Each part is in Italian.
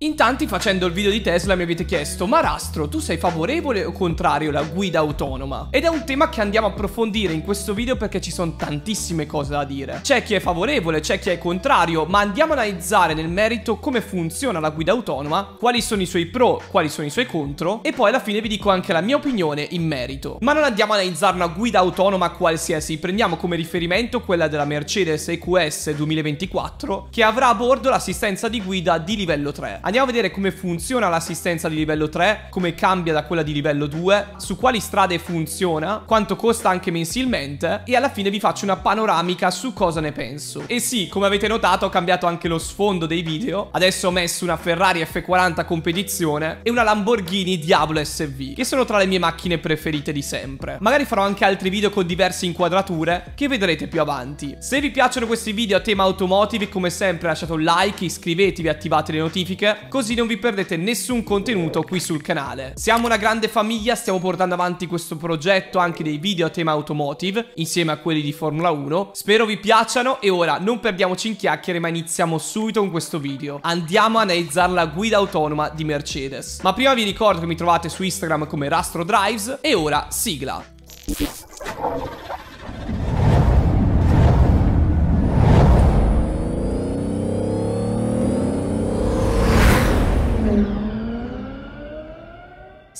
In tanti facendo il video di Tesla mi avete chiesto ma Rastro tu sei favorevole o contrario alla guida autonoma? Ed è un tema che andiamo a approfondire in questo video perché ci sono tantissime cose da dire. C'è chi è favorevole, c'è chi è contrario, ma andiamo a analizzare nel merito come funziona la guida autonoma, quali sono i suoi pro, quali sono i suoi contro e poi alla fine vi dico anche la mia opinione in merito. Ma non andiamo a analizzare una guida autonoma qualsiasi, prendiamo come riferimento quella della Mercedes EQS 2024 che avrà a bordo l'assistenza di guida di livello 3. Andiamo a vedere come funziona l'assistenza di livello 3, come cambia da quella di livello 2, su quali strade funziona, quanto costa anche mensilmente e alla fine vi faccio una panoramica su cosa ne penso. E sì, come avete notato ho cambiato anche lo sfondo dei video, adesso ho messo una Ferrari F40 competizione e una Lamborghini Diablo SV, che sono tra le mie macchine preferite di sempre. Magari farò anche altri video con diverse inquadrature che vedrete più avanti. Se vi piacciono questi video a tema automotive, come sempre lasciate un like, iscrivetevi, attivate le notifiche così non vi perdete nessun contenuto qui sul canale. Siamo una grande famiglia, stiamo portando avanti questo progetto anche dei video a tema automotive insieme a quelli di Formula 1. Spero vi piacciono e ora non perdiamoci in chiacchiere ma iniziamo subito con questo video. Andiamo a analizzare la guida autonoma di Mercedes. Ma prima vi ricordo che mi trovate su Instagram come Rastro Drives e ora sigla.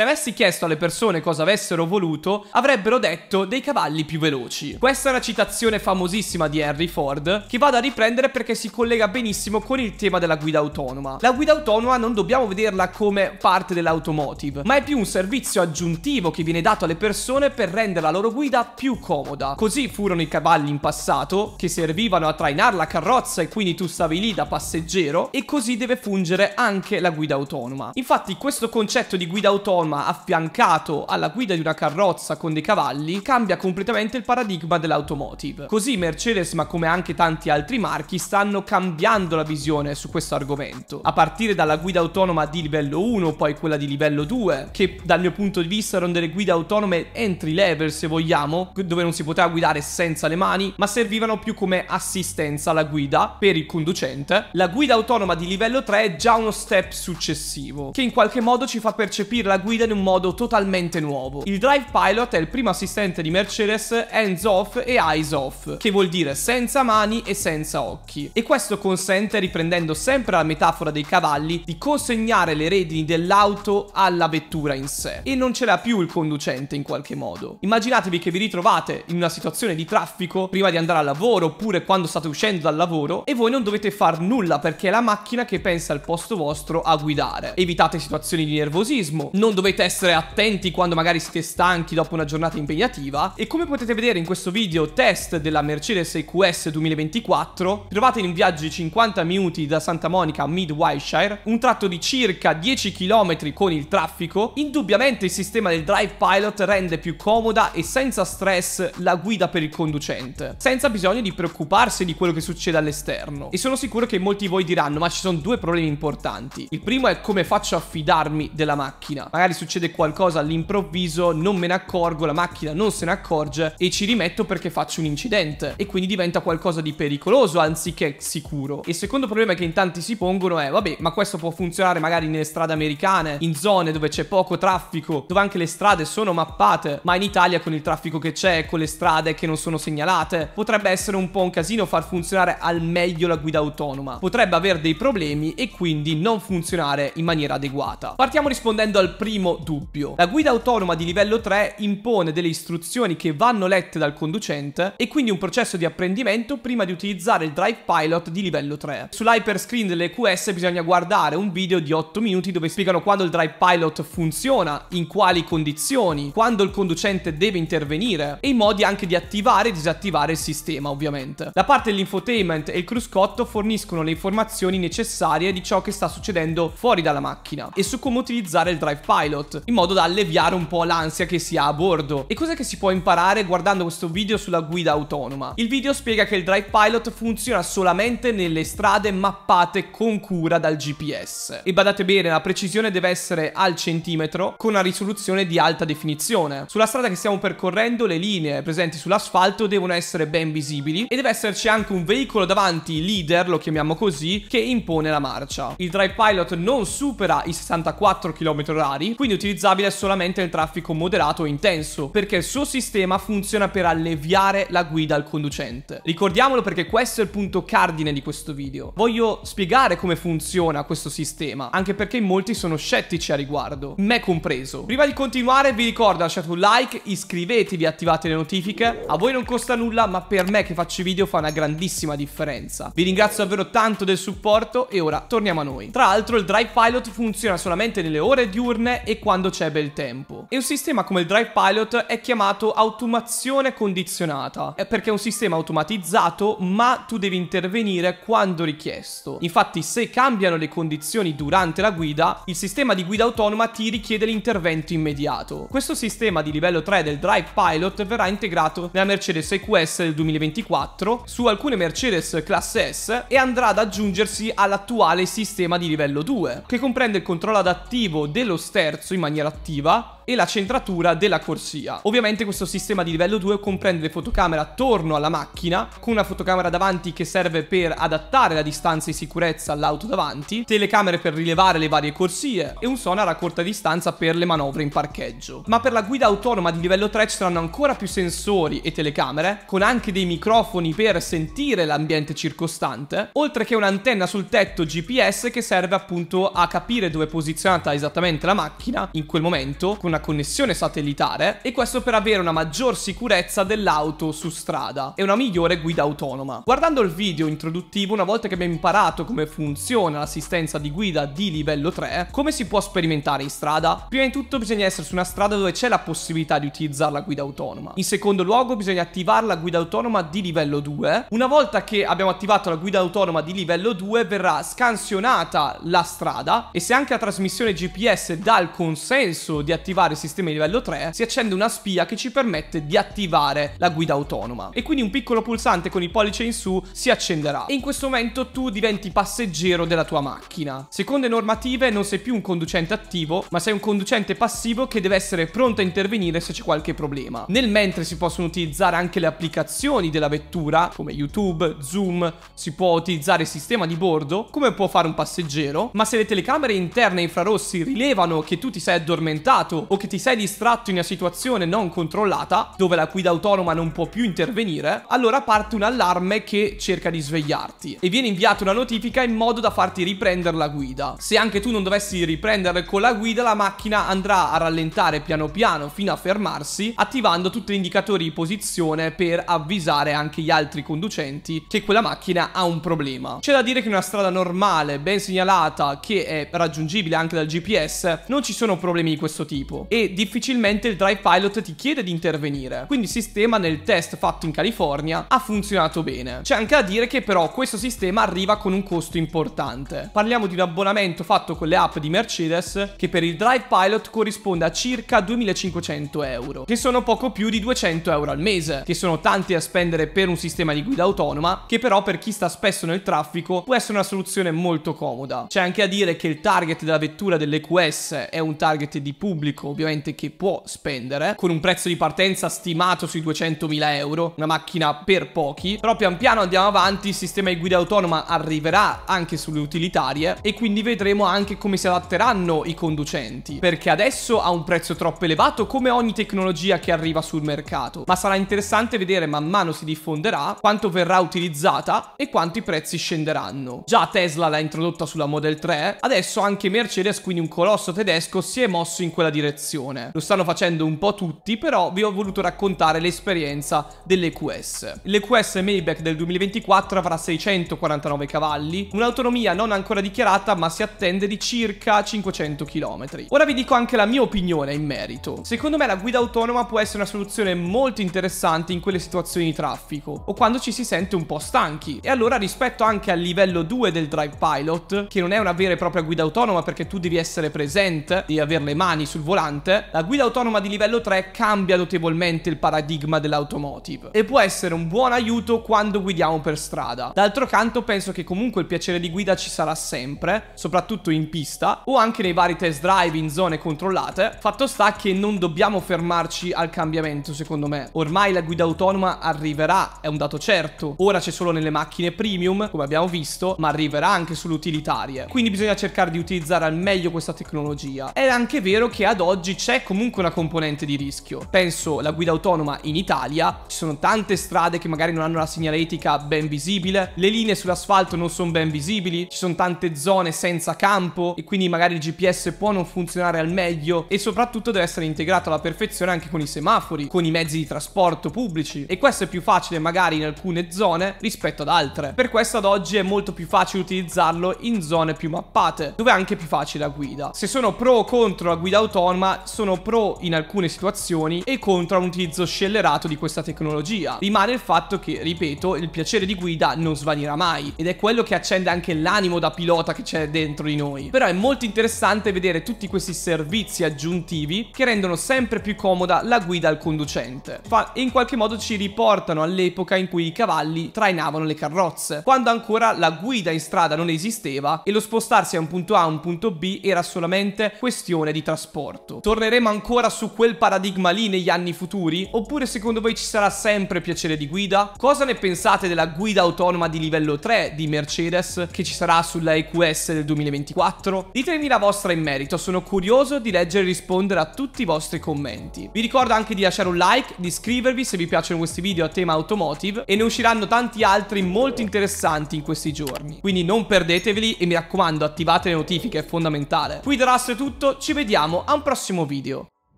Se avessi chiesto alle persone cosa avessero voluto, avrebbero detto dei cavalli più veloci. Questa è una citazione famosissima di Henry Ford, che vado a riprendere perché si collega benissimo con il tema della guida autonoma. La guida autonoma non dobbiamo vederla come parte dell'automotive, ma è più un servizio aggiuntivo che viene dato alle persone per rendere la loro guida più comoda. Così furono i cavalli in passato, che servivano a trainare la carrozza e quindi tu stavi lì da passeggero, e così deve fungere anche la guida autonoma. Infatti questo concetto di guida autonoma autonoma affiancato alla guida di una carrozza con dei cavalli cambia completamente il paradigma dell'automotive. Così Mercedes, ma come anche tanti altri marchi, stanno cambiando la visione su questo argomento. A partire dalla guida autonoma di livello 1, poi quella di livello 2, che dal mio punto di vista erano delle guide autonome entry level se vogliamo, dove non si poteva guidare senza le mani, ma servivano più come assistenza alla guida per il conducente. La guida autonoma di livello 3 è già uno step successivo, che in qualche modo ci fa percepire la guida guida in un modo totalmente nuovo. Il Drive Pilot è il primo assistente di Mercedes hands off e eyes off, che vuol dire senza mani e senza occhi. E questo consente, riprendendo sempre la metafora dei cavalli, di consegnare le redini dell'auto alla vettura in sé. E non ce l'ha più il conducente in qualche modo. Immaginatevi che vi ritrovate in una situazione di traffico prima di andare al lavoro oppure quando state uscendo dal lavoro e voi non dovete far nulla perché è la macchina che pensa al posto vostro a guidare. Evitate situazioni di nervosismo, non dovete dovete essere attenti quando magari siete stanchi dopo una giornata impegnativa. E come potete vedere in questo video test della Mercedes EQS 2024, trovate in viaggio di 50 minuti da Santa Monica a mid Wildshire un tratto di circa 10 km con il traffico. Indubbiamente il sistema del Drive Pilot rende più comoda e senza stress la guida per il conducente, senza bisogno di preoccuparsi di quello che succede all'esterno. E sono sicuro che molti di voi diranno ma ci sono due problemi importanti. Il primo è come faccio a fidarmi della macchina. Magari magari succede qualcosa all'improvviso, non me ne accorgo, la macchina non se ne accorge e ci rimetto perché faccio un incidente e quindi diventa qualcosa di pericoloso anziché sicuro. E il secondo problema che in tanti si pongono è vabbè, ma questo può funzionare magari nelle strade americane, in zone dove c'è poco traffico, dove anche le strade sono mappate, ma in Italia con il traffico che c'è, con le strade che non sono segnalate, potrebbe essere un po' un casino far funzionare al meglio la guida autonoma. Potrebbe avere dei problemi e quindi non funzionare in maniera adeguata. Partiamo rispondendo al primo primo dubbio. La guida autonoma di livello 3 impone delle istruzioni che vanno lette dal conducente e quindi un processo di apprendimento prima di utilizzare il Drive Pilot di livello 3. Sull'hyperscreen delle QS bisogna guardare un video di 8 minuti dove spiegano quando il Drive Pilot funziona, in quali condizioni, quando il conducente deve intervenire e i modi anche di attivare e disattivare il sistema ovviamente. La parte dell'infotainment e il cruscotto forniscono le informazioni necessarie di ciò che sta succedendo fuori dalla macchina e su come utilizzare il Drive Pilot pilot, in modo da alleviare un po' l'ansia che si ha a bordo. E cos'è che si può imparare guardando questo video sulla guida autonoma? Il video spiega che il Drive Pilot funziona solamente nelle strade mappate con cura dal GPS. E badate bene, la precisione deve essere al centimetro con una risoluzione di alta definizione. Sulla strada che stiamo percorrendo le linee presenti sull'asfalto devono essere ben visibili e deve esserci anche un veicolo davanti, leader, lo chiamiamo così, che impone la marcia. Il Drive Pilot non supera i 64 km h quindi utilizzabile solamente nel traffico moderato e intenso, perché il suo sistema funziona per alleviare la guida al conducente. Ricordiamolo perché questo è il punto cardine di questo video. Voglio spiegare come funziona questo sistema, anche perché molti sono scettici a riguardo, me compreso. Prima di continuare vi ricordo lasciate un like, iscrivetevi, attivate le notifiche, a voi non costa nulla ma per me che faccio video fa una grandissima differenza. Vi ringrazio davvero tanto del supporto e ora torniamo a noi. Tra l'altro il Drive Pilot funziona solamente nelle ore diurne e quando c'è bel tempo. E un sistema come il Drive Pilot è chiamato automazione condizionata, perché è un sistema automatizzato ma tu devi intervenire quando richiesto. Infatti se cambiano le condizioni durante la guida, il sistema di guida autonoma ti richiede l'intervento immediato. Questo sistema di livello 3 del Drive Pilot verrà integrato nella Mercedes EQS del 2024 su alcune Mercedes classe S e andrà ad aggiungersi all'attuale sistema di livello 2, che comprende il controllo adattivo dello sterzo terzo in maniera attiva e la centratura della corsia. Ovviamente questo sistema di livello 2 comprende le fotocamere attorno alla macchina, con una fotocamera davanti che serve per adattare la distanza di sicurezza all'auto davanti, telecamere per rilevare le varie corsie e un sonar a corta distanza per le manovre in parcheggio. Ma per la guida autonoma di livello 3 ci saranno ancora più sensori e telecamere, con anche dei microfoni per sentire l'ambiente circostante, oltre che un'antenna sul tetto GPS che serve appunto a capire dove è posizionata esattamente la macchina in quel momento, con una connessione satellitare e questo per avere una maggior sicurezza dell'auto su strada e una migliore guida autonoma. Guardando il video introduttivo, una volta che abbiamo imparato come funziona l'assistenza di guida di livello 3, come si può sperimentare in strada? Prima di tutto bisogna essere su una strada dove c'è la possibilità di utilizzare la guida autonoma. In secondo luogo bisogna attivare la guida autonoma di livello 2. Una volta che abbiamo attivato la guida autonoma di livello 2 verrà scansionata la strada e se anche la trasmissione GPS dà il consenso di attivare sbloccare i sistemi di livello 3 si accende una spia che ci permette di attivare la guida autonoma e quindi un piccolo pulsante con il pollice in su si accenderà e in questo momento tu diventi passeggero della tua macchina. Secondo le normative non sei più un conducente attivo ma sei un conducente passivo che deve essere pronto a intervenire se c'è qualche problema. Nel mentre si possono utilizzare anche le applicazioni della vettura come YouTube, Zoom, si può utilizzare il sistema di bordo come può fare un passeggero ma se le telecamere interne infrarossi rilevano che tu ti sei addormentato o che ti sei distratto in una situazione non controllata, dove la guida autonoma non può più intervenire, allora parte un allarme che cerca di svegliarti e viene inviata una notifica in modo da farti riprendere la guida. Se anche tu non dovessi riprendere con la guida, la macchina andrà a rallentare piano piano fino a fermarsi, attivando tutti gli indicatori di posizione per avvisare anche gli altri conducenti che quella macchina ha un problema. C'è da dire che una strada normale, ben segnalata, che è raggiungibile anche dal GPS, non ci sono problemi di questo tipo e difficilmente il Drive Pilot ti chiede di intervenire. Quindi il sistema nel test fatto in California ha funzionato bene. C'è anche da dire che però questo sistema arriva con un costo importante. Parliamo di un abbonamento fatto con le app di Mercedes che per il Drive Pilot corrisponde a circa 2500 euro, che sono poco più di 200 euro al mese, che sono tanti a spendere per un sistema di guida autonoma, che però per chi sta spesso nel traffico può essere una soluzione molto comoda. C'è anche a dire che il target della vettura dell'EQS è un target di pubblico ovviamente che può spendere, con un prezzo di partenza stimato sui 200.000 euro, una macchina per pochi, però pian piano andiamo avanti, il sistema di guida autonoma arriverà anche sulle utilitarie e quindi vedremo anche come si adatteranno i conducenti, perché adesso ha un prezzo troppo elevato come ogni tecnologia che arriva sul mercato, ma sarà interessante vedere man mano si diffonderà quanto verrà utilizzata e quanto i prezzi scenderanno. Già Tesla l'ha introdotta sulla Model 3, adesso anche Mercedes, quindi un colosso tedesco, si è mosso in quella direzione direzione. Lo stanno facendo un po' tutti, però vi ho voluto raccontare l'esperienza dell'EQS. L'EQS Maybach del 2024 avrà 649 cavalli, un'autonomia non ancora dichiarata ma si attende di circa 500 km. Ora vi dico anche la mia opinione in merito. Secondo me la guida autonoma può essere una soluzione molto interessante in quelle situazioni di traffico o quando ci si sente un po' stanchi. E allora rispetto anche al livello 2 del Drive Pilot, che non è una vera e propria guida autonoma perché tu devi essere presente, devi avere le mani sul volante, interessante, la guida autonoma di livello 3 cambia notevolmente il paradigma dell'automotive e può essere un buon aiuto quando guidiamo per strada. D'altro canto penso che comunque il piacere di guida ci sarà sempre, soprattutto in pista o anche nei vari test drive in zone controllate. Fatto sta che non dobbiamo fermarci al cambiamento secondo me. Ormai la guida autonoma arriverà, è un dato certo. Ora c'è solo nelle macchine premium, come abbiamo visto, ma arriverà anche sulle utilitarie. Quindi bisogna cercare di utilizzare al meglio questa tecnologia. È anche vero che ad oggi oggi c'è comunque una componente di rischio. Penso la guida autonoma in Italia, ci sono tante strade che magari non hanno la segnaletica ben visibile, le linee sull'asfalto non sono ben visibili, ci sono tante zone senza campo e quindi magari il GPS può non funzionare al meglio e soprattutto deve essere integrato alla perfezione anche con i semafori, con i mezzi di trasporto pubblici e questo è più facile magari in alcune zone rispetto ad altre. Per questo ad oggi è molto più facile utilizzarlo in zone più mappate, dove è anche più facile la guida. Se sono pro o contro la guida autonoma sono pro in alcune situazioni e contro un utilizzo scellerato di questa tecnologia. Rimane il fatto che, ripeto, il piacere di guida non svanirà mai ed è quello che accende anche l'animo da pilota che c'è dentro di noi. Però è molto interessante vedere tutti questi servizi aggiuntivi che rendono sempre più comoda la guida al conducente e in qualche modo ci riportano all'epoca in cui i cavalli trainavano le carrozze, quando ancora la guida in strada non esisteva e lo spostarsi da un punto A a un punto B era solamente questione di trasporto. Torneremo ancora su quel paradigma lì negli anni futuri? Oppure secondo voi ci sarà sempre piacere di guida? Cosa ne pensate della guida autonoma di livello 3 di Mercedes che ci sarà sulla EQS del 2024? Ditemi la vostra in merito, sono curioso di leggere e rispondere a tutti i vostri commenti. Vi ricordo anche di lasciare un like, di iscrivervi se vi piacciono questi video a tema automotive e ne usciranno tanti altri molto interessanti in questi giorni. Quindi non perdeteveli e mi raccomando attivate le notifiche, è fondamentale. Qui da Rust è tutto, ci vediamo a un prossimo video prossimo video.